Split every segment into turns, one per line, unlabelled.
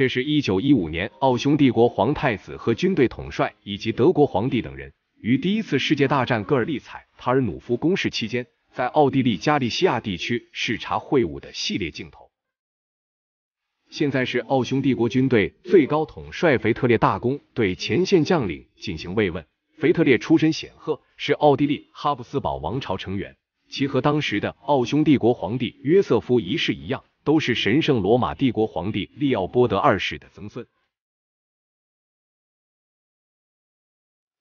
这是一九一五年奥匈帝国皇太子和军队统帅以及德国皇帝等人，于第一次世界大战戈尔利采塔尔努夫攻势期间，在奥地利加利西亚地区视察会晤的系列镜头。现在是奥匈帝国军队最高统帅腓特烈大公对前线将领进行慰问。腓特烈出身显赫，是奥地利哈布斯堡王朝成员，其和当时的奥匈帝国皇帝约瑟夫一世一样。都是神圣罗马帝国皇帝利奥波德二世的曾孙，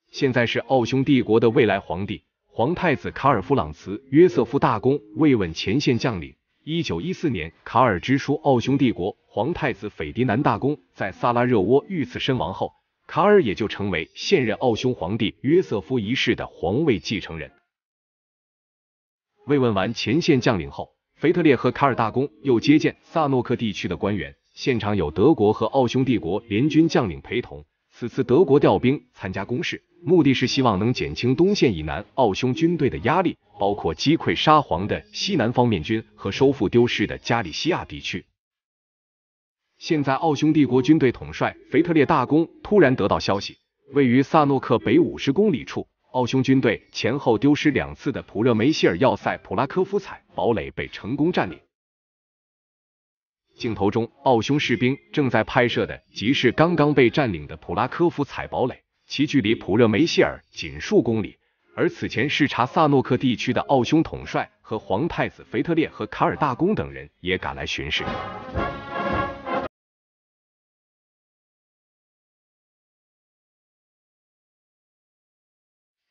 现在是奥匈帝国的未来皇帝皇太子卡尔弗朗茨约瑟夫大公慰问前线将领。一九一四年，卡尔之叔奥匈帝国皇太子斐迪南大公在萨拉热窝遇刺身亡后，卡尔也就成为现任奥匈皇帝约瑟夫一世的皇位继承人。慰问完前线将领后。腓特列和卡尔大公又接见萨诺克地区的官员，现场有德国和奥匈帝国联军将领陪同。此次德国调兵参加攻势，目的是希望能减轻东线以南奥匈军队的压力，包括击溃沙皇的西南方面军和收复丢失的加利西亚地区。现在，奥匈帝国军队统帅腓特列大公突然得到消息，位于萨诺克北五十公里处。奥匈军队前后丢失两次的普热梅希尔要塞、普拉科夫采堡垒被成功占领。镜头中，奥匈士兵正在拍摄的即是刚刚被占领的普拉科夫采堡垒，其距离普热梅希尔仅数公里。而此前视察萨诺克地区的奥匈统帅和皇太子腓特烈和卡尔大公等人也赶来巡视。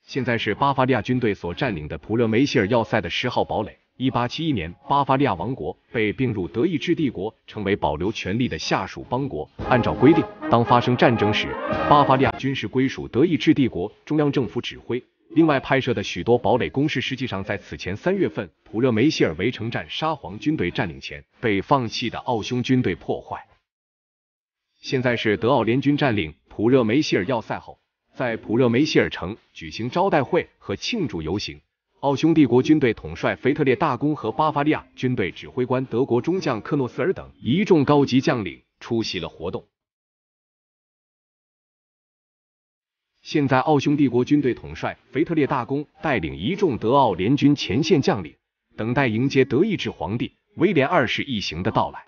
现在是巴伐利亚军队所占领的普热梅希尔要塞的十号堡垒。一八七一年，巴伐利亚王国被并入德意志帝国，成为保留权力的下属邦国。按照规定，当发生战争时，巴伐利亚军事归属德意志帝国中央政府指挥。另外拍摄的许多堡垒工事，实际上在此前三月份普热梅希尔围城战沙皇军队占领前被放弃的奥匈军队破坏。现在是德奥联军占领普热梅希尔要塞后。在普热梅希尔城举行招待会和庆祝游行，奥匈帝国军队统帅腓特烈大公和巴伐利亚军队指挥官德国中将克诺斯尔等一众高级将领出席了活动。现在，奥匈帝国军队统帅腓特烈大公带领一众德奥联军前线将领，等待迎接德意志皇帝威廉二世一行的到来。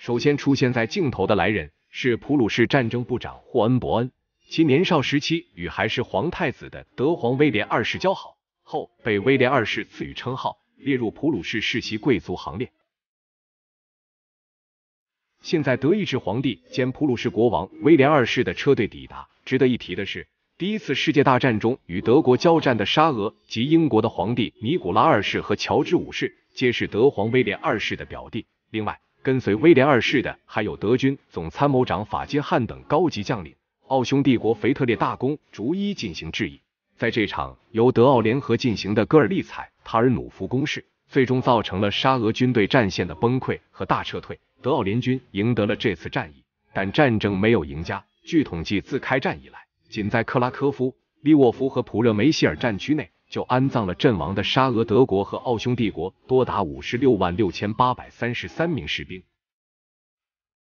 首先出现在镜头的来人是普鲁士战争部长霍恩伯恩，其年少时期与还是皇太子的德皇威廉二世交好，后被威廉二世赐予称号，列入普鲁士世袭贵族行列。现在，德意志皇帝兼普鲁士国王威廉二世的车队抵达。值得一提的是，第一次世界大战中与德国交战的沙俄及英国的皇帝尼古拉二世和乔治五世皆是德皇威廉二世的表弟。另外，跟随威廉二世的还有德军总参谋长法金汉等高级将领，奥匈帝国腓特烈大公逐一进行质疑。在这场由德奥联合进行的戈尔利采塔尔努夫攻势，最终造成了沙俄军队战线的崩溃和大撤退，德奥联军赢得了这次战役。但战争没有赢家。据统计，自开战以来，仅在克拉科夫、利沃夫和普热梅希尔战区内。就安葬了阵亡的沙俄、德国和奥匈帝国多达五十六万六千八百三十三名士兵。